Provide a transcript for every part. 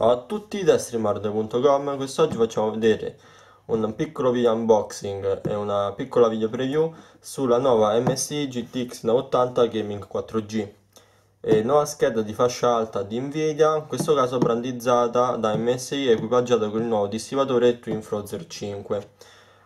Ciao a tutti da streamard.com, quest'oggi facciamo vedere un piccolo video unboxing e una piccola video preview sulla nuova MSI GTX 980 Gaming 4G e nuova scheda di fascia alta di Nvidia, in questo caso brandizzata da MSI e equipaggiata con il nuovo dissipatore Twin Frozer 5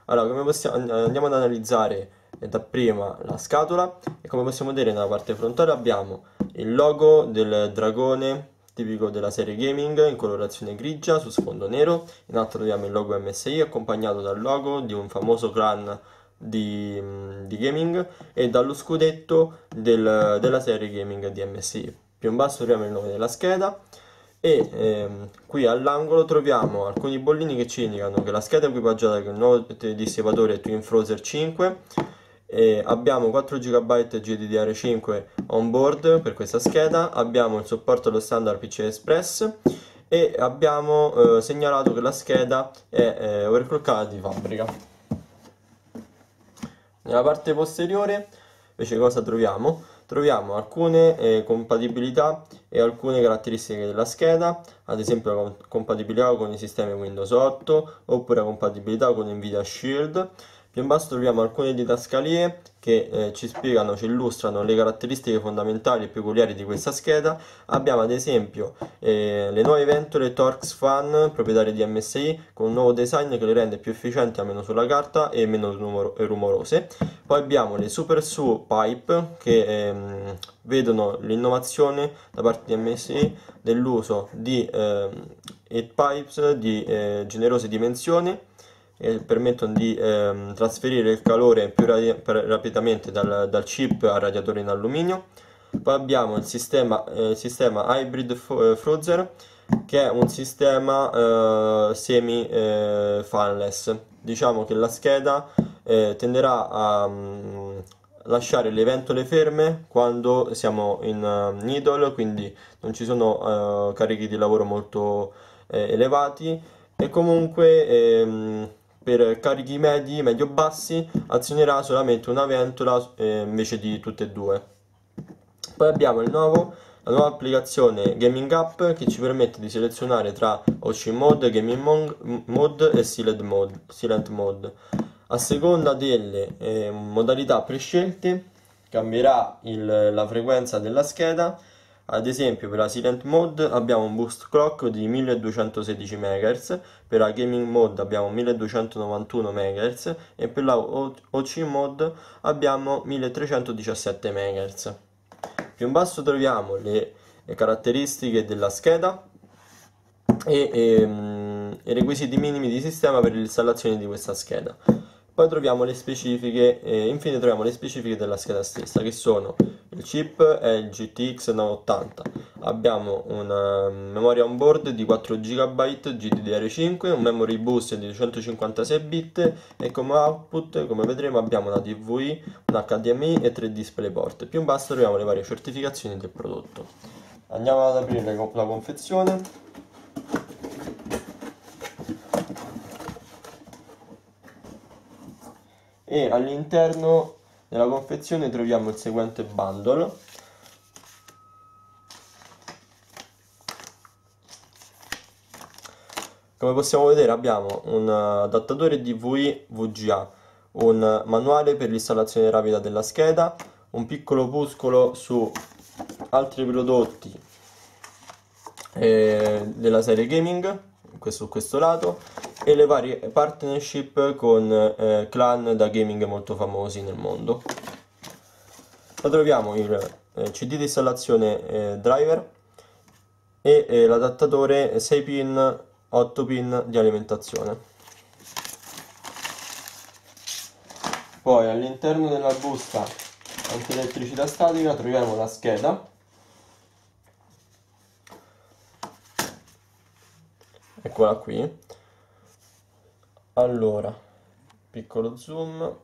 Allora, come possiamo, andiamo ad analizzare dapprima la scatola e come possiamo vedere nella parte frontale abbiamo il logo del dragone tipico della serie gaming in colorazione grigia su sfondo nero, in alto troviamo il logo MSI accompagnato dal logo di un famoso clan di, mm, di gaming e dallo scudetto del, della serie gaming di MSI. Più in basso troviamo il nome della scheda e ehm, qui all'angolo troviamo alcuni bollini che ci indicano che la scheda è equipaggiata con il nuovo dissipatore Twin Frozer 5 e abbiamo 4 GB GDDR5 on board per questa scheda, abbiamo il supporto allo standard PC Express e abbiamo eh, segnalato che la scheda è eh, overclockata di fabbrica. Nella parte posteriore invece cosa troviamo? Troviamo alcune eh, compatibilità e alcune caratteristiche della scheda, ad esempio la compatibilità con i sistemi Windows 8 oppure la compatibilità con Nvidia Shield più in basso troviamo alcune didascalie che eh, ci spiegano, ci illustrano le caratteristiche fondamentali e peculiari di questa scheda. Abbiamo ad esempio eh, le nuove ventole Torx Fan, proprietarie di MSI, con un nuovo design che le rende più efficienti almeno sulla carta e meno rumor rumorose. Poi abbiamo le Super Su Pipe che ehm, vedono l'innovazione da parte di MSI dell'uso di eh, head pipes di eh, generose dimensioni e permettono di ehm, trasferire il calore più rapidamente dal, dal, chip al radiatore in alluminio. Poi abbiamo il sistema, eh, sistema Hybrid eh, Frozen che è un sistema eh, semi eh, fanless. Diciamo che la scheda eh, tenderà a mh, mm, lasciare le ventole ferme quando siamo in uh, ehm, idle, quindi non ci sono uh, carichi di lavoro molto elevati e comunque ehm, per carichi medi, medio-bassi azionerà solamente una ventola eh, invece di tutte e due. Poi abbiamo nuovo, la nuova applicazione Gaming App che ci permette di selezionare tra OC Mode, Gaming Mode e Silent Mode. Silent mode. A seconda delle eh, modalità prescelte cambierà il, la frequenza della scheda ad esempio per la Silent Mode abbiamo un boost clock di 1216 MHz, per la Gaming Mode abbiamo 1291 MHz e per la OC Mode abbiamo 1317 MHz. Più in basso troviamo le caratteristiche della scheda e, e mm, i requisiti minimi di sistema per l'installazione di questa scheda. Poi troviamo le specifiche, e eh, infine troviamo le specifiche della scheda stessa che sono il chip è il GTX 980. Abbiamo una memoria on board di 4 GB GDDR5, un memory bus di 256 bit e come output, come vedremo, abbiamo una DVI, un HDMI e 3 DisplayPort. Più in basso troviamo le varie certificazioni del prodotto. Andiamo ad aprire la confezione. e all'interno nella confezione troviamo il seguente bundle Come possiamo vedere abbiamo un eh, adattatore DVI VGA, un manuale per l'installazione rapida della scheda, un piccolo opuscolo su altri prodotti eh, della serie gaming, su questo, questo lato, e le varie partnership con eh, clan da gaming molto famosi nel mondo. La troviamo il eh, CD di installazione eh, driver e eh, l'adattatore 6 eh, pin 8 pin di alimentazione. Poi all'interno della busta antielettricità statica troviamo la scheda eccola qui allora, piccolo zoom.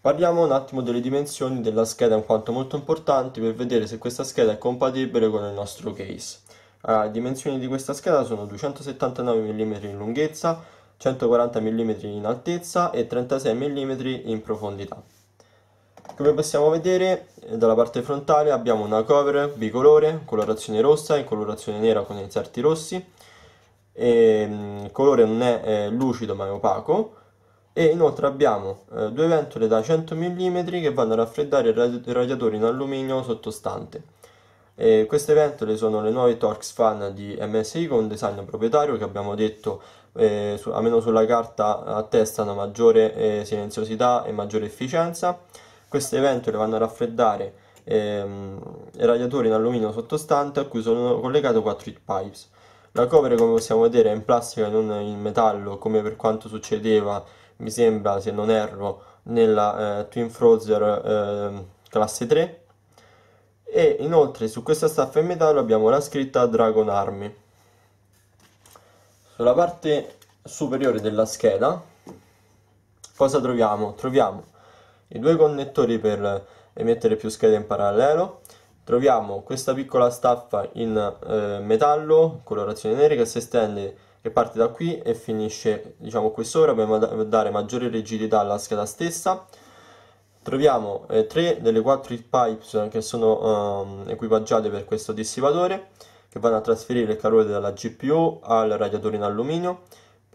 Parliamo un attimo delle dimensioni della scheda in quanto molto importanti per vedere se questa scheda è compatibile con il nostro case. Allora, ah, le dimensioni di questa scheda sono 279 mm in lunghezza, 140 mm in altezza e 36 mm in profondità. Come possiamo vedere, dalla parte frontale abbiamo una cover bicolore, colorazione rossa e colorazione nera con inserti rossi, e il colore non è eh, lucido ma è opaco e inoltre abbiamo eh, due ventole da 100 mm che vanno a raffreddare il radiatore in alluminio sottostante e queste ventole sono le nuove Torx Fan di MSI con design proprietario che abbiamo detto eh, su, almeno sulla carta attestano maggiore eh, silenziosità e maggiore efficienza queste ventole vanno a raffreddare ehm, il radiatore in alluminio sottostante a cui sono collegate 4 heat pipes la cover come possiamo vedere è in plastica e non in metallo come per quanto succedeva mi sembra se non erro nella eh, Twin Frozer eh, classe 3 e inoltre su questa staffa in metallo abbiamo la scritta Dragon Army sulla parte superiore della scheda cosa troviamo? troviamo i due connettori per emettere più schede in parallelo Troviamo questa piccola staffa in eh, metallo, colorazione nera, che si estende e parte da qui e finisce diciamo qui sopra per dare maggiore rigidità alla scheda stessa troviamo eh, tre delle quattro pipes che sono eh, equipaggiate per questo dissipatore che vanno a trasferire il calore dalla GPU al radiatore in alluminio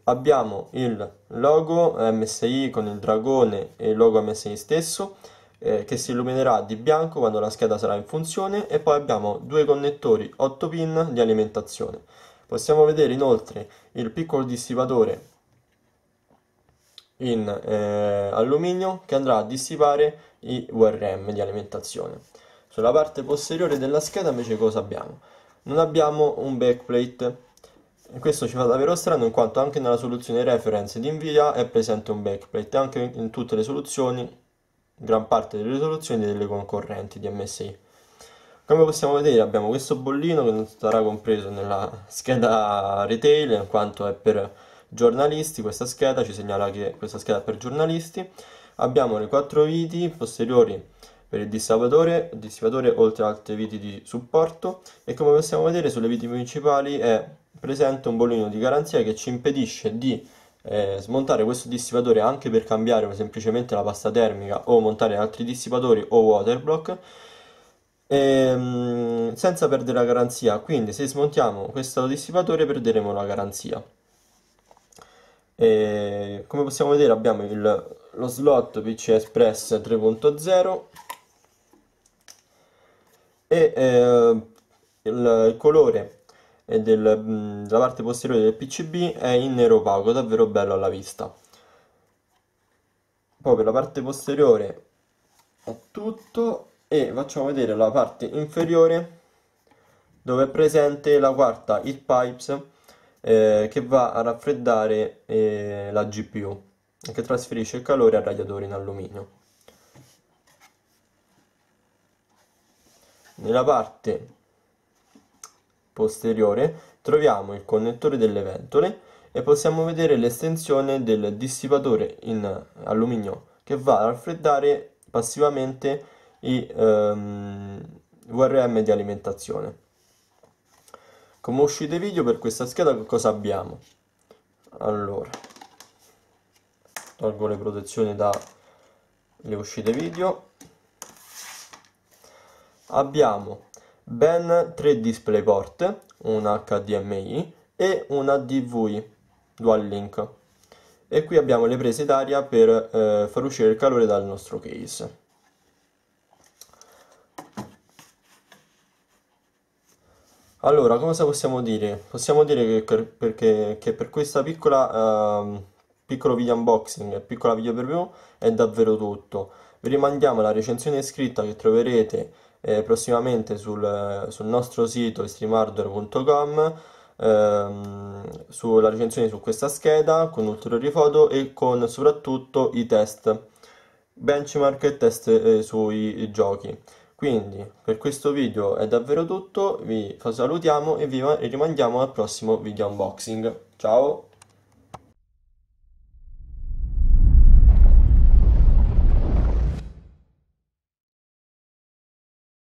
abbiamo il logo MSI con il dragone e il logo MSI stesso eh, che si illuminerà di bianco quando la scheda sarà in funzione e poi abbiamo due connettori 8 pin di alimentazione. Possiamo vedere inoltre il piccolo dissipatore in eh, alluminio che andrà a dissipare i URM di alimentazione. Sulla parte posteriore della scheda invece cosa abbiamo? Non abbiamo un backplate questo ci fa davvero strano in quanto anche nella soluzione reference di Nvidia è presente un backplate, anche in tutte le soluzioni gran parte delle risoluzioni delle concorrenti di MSI. Come possiamo vedere abbiamo questo bollino che non sarà compreso nella scheda retail in quanto è per giornalisti, questa scheda ci segnala che questa scheda è per giornalisti. Abbiamo le quattro viti posteriori per il dissipatore, dissipatore oltre altre viti di supporto e come possiamo vedere sulle viti principali è presente un bollino di garanzia che ci impedisce di eh, smontare questo dissipatore anche per cambiare semplicemente la pasta termica o montare altri dissipatori o waterblock ehm, senza perdere la garanzia quindi se smontiamo questo dissipatore perderemo la garanzia e, come possiamo vedere abbiamo il, lo slot PC Express 3.0 e eh, il, il colore e del, mm, della parte posteriore del PCB è in nero opaco, davvero bello alla vista. Poi per la parte posteriore è tutto e facciamo vedere la parte inferiore dove è presente la quarta heat pipes eh, che va a raffreddare eh, la GPU che trasferisce il calore al radiatore in alluminio. Nella parte posteriore troviamo il connettore delle ventole e possiamo vedere l'estensione del dissipatore in alluminio che va a raffreddare passivamente i ehm, VRM di alimentazione. Come uscite video per questa scheda cosa abbiamo? Allora, tolgo le protezioni dalle uscite video. Abbiamo ben 3 DisplayPort, una HDMI e una DV Dual Link. E qui abbiamo le prese d'aria per eh, far uscire il calore dal nostro case. Allora, cosa possiamo dire? Possiamo dire che, perché, che per questa piccola eh, piccolo video unboxing piccola video preview è davvero tutto. Vi rimandiamo alla recensione scritta che troverete eh, prossimamente sul, sul, nostro sito extremehardware.com ehm, sulla recensione su questa scheda con ulteriori foto e con soprattutto i test benchmark e test eh, sui giochi quindi per questo video è davvero tutto vi salutiamo e vi rimandiamo al prossimo video unboxing ciao